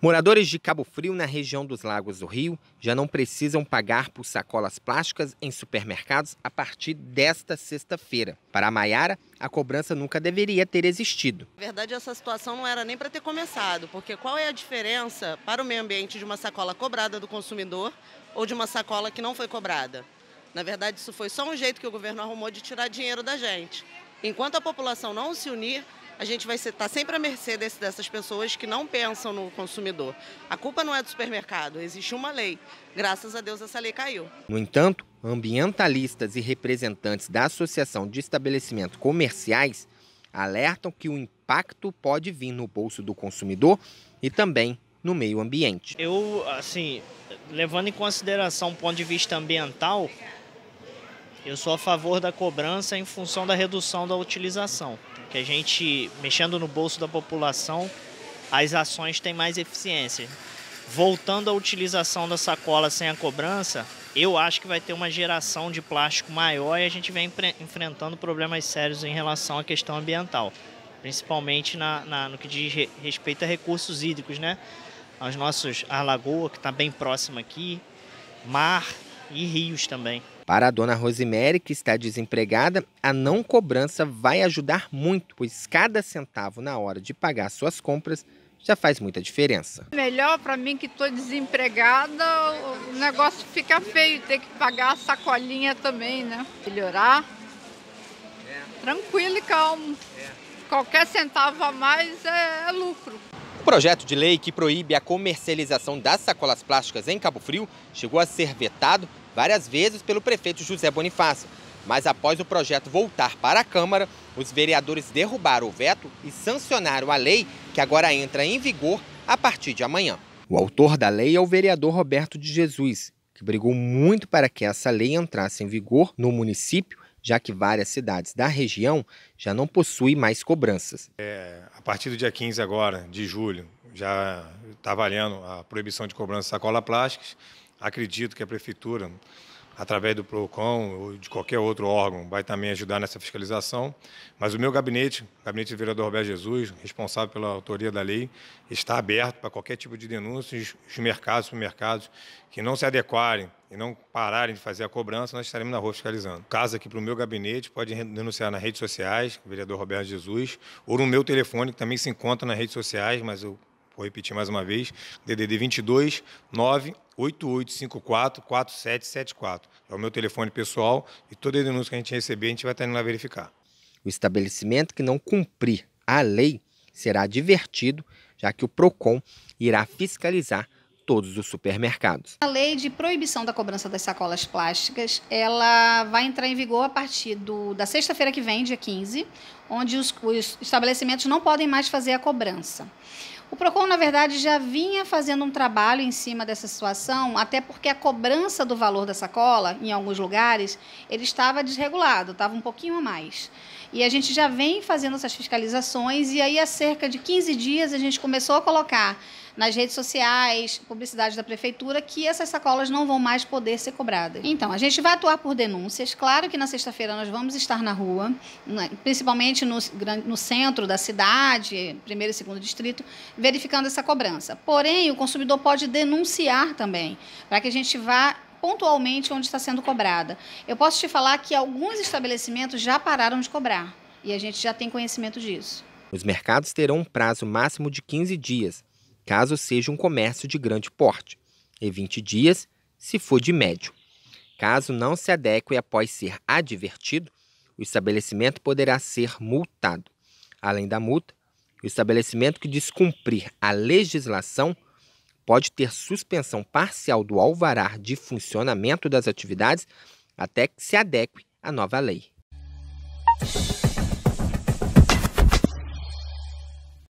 Moradores de Cabo Frio, na região dos Lagos do Rio, já não precisam pagar por sacolas plásticas em supermercados a partir desta sexta-feira. Para a Maiara, a cobrança nunca deveria ter existido. Na verdade, essa situação não era nem para ter começado, porque qual é a diferença para o meio ambiente de uma sacola cobrada do consumidor ou de uma sacola que não foi cobrada? Na verdade, isso foi só um jeito que o governo arrumou de tirar dinheiro da gente. Enquanto a população não se unir, a gente vai estar tá sempre à mercê desse, dessas pessoas que não pensam no consumidor. A culpa não é do supermercado, existe uma lei. Graças a Deus essa lei caiu. No entanto, ambientalistas e representantes da Associação de Estabelecimentos Comerciais alertam que o impacto pode vir no bolso do consumidor e também no meio ambiente. Eu, assim, levando em consideração o ponto de vista ambiental, eu sou a favor da cobrança em função da redução da utilização que a gente, mexendo no bolso da população, as ações têm mais eficiência. Voltando à utilização da sacola sem a cobrança, eu acho que vai ter uma geração de plástico maior e a gente vem enfrentando problemas sérios em relação à questão ambiental, principalmente na, na no que diz re respeito a recursos hídricos, né? Aos nossos, a lagoa, que está bem próxima aqui, mar e rios também. Para a dona Rosemary, que está desempregada, a não cobrança vai ajudar muito, pois cada centavo na hora de pagar suas compras já faz muita diferença. Melhor para mim que estou desempregada, o negócio fica feio, ter que pagar a sacolinha também, né? Melhorar, é. tranquilo e calmo. É. Qualquer centavo a mais é, é lucro. O projeto de lei que proíbe a comercialização das sacolas plásticas em Cabo Frio chegou a ser vetado várias vezes pelo prefeito José Bonifácio. Mas após o projeto voltar para a Câmara, os vereadores derrubaram o veto e sancionaram a lei que agora entra em vigor a partir de amanhã. O autor da lei é o vereador Roberto de Jesus, que brigou muito para que essa lei entrasse em vigor no município, já que várias cidades da região já não possuem mais cobranças. É, a partir do dia 15 agora, de julho, já está valendo a proibição de cobrança de sacola plásticas acredito que a Prefeitura, através do PROCON ou de qualquer outro órgão, vai também ajudar nessa fiscalização. Mas o meu gabinete, o gabinete do vereador Roberto Jesus, responsável pela autoria da lei, está aberto para qualquer tipo de denúncia. Os mercados, supermercados que não se adequarem e não pararem de fazer a cobrança, nós estaremos na rua fiscalizando. Caso aqui para o meu gabinete, pode denunciar nas redes sociais, vereador Roberto Jesus, ou no meu telefone, que também se encontra nas redes sociais, mas eu Vou repetir mais uma vez: DDD 22 98854 4774. É o meu telefone pessoal e toda denúncia que a gente receber, a gente vai estar indo lá verificar. O estabelecimento que não cumprir a lei será divertido, já que o PROCON irá fiscalizar todos os supermercados. A lei de proibição da cobrança das sacolas plásticas, ela vai entrar em vigor a partir do, da sexta-feira que vem, dia 15 onde os, os estabelecimentos não podem mais fazer a cobrança. O PROCON, na verdade, já vinha fazendo um trabalho em cima dessa situação, até porque a cobrança do valor da sacola, em alguns lugares, ele estava desregulado, estava um pouquinho a mais. E a gente já vem fazendo essas fiscalizações, e aí há cerca de 15 dias a gente começou a colocar nas redes sociais, publicidade da prefeitura, que essas sacolas não vão mais poder ser cobradas. Então, a gente vai atuar por denúncias. Claro que na sexta-feira nós vamos estar na rua, né? principalmente principalmente no, no centro da cidade, primeiro e segundo distrito, verificando essa cobrança. Porém, o consumidor pode denunciar também, para que a gente vá pontualmente onde está sendo cobrada. Eu posso te falar que alguns estabelecimentos já pararam de cobrar e a gente já tem conhecimento disso. Os mercados terão um prazo máximo de 15 dias, caso seja um comércio de grande porte, e 20 dias se for de médio. Caso não se adeque após ser advertido, o estabelecimento poderá ser multado. Além da multa, o estabelecimento que descumprir a legislação pode ter suspensão parcial do alvará de funcionamento das atividades até que se adeque à nova lei.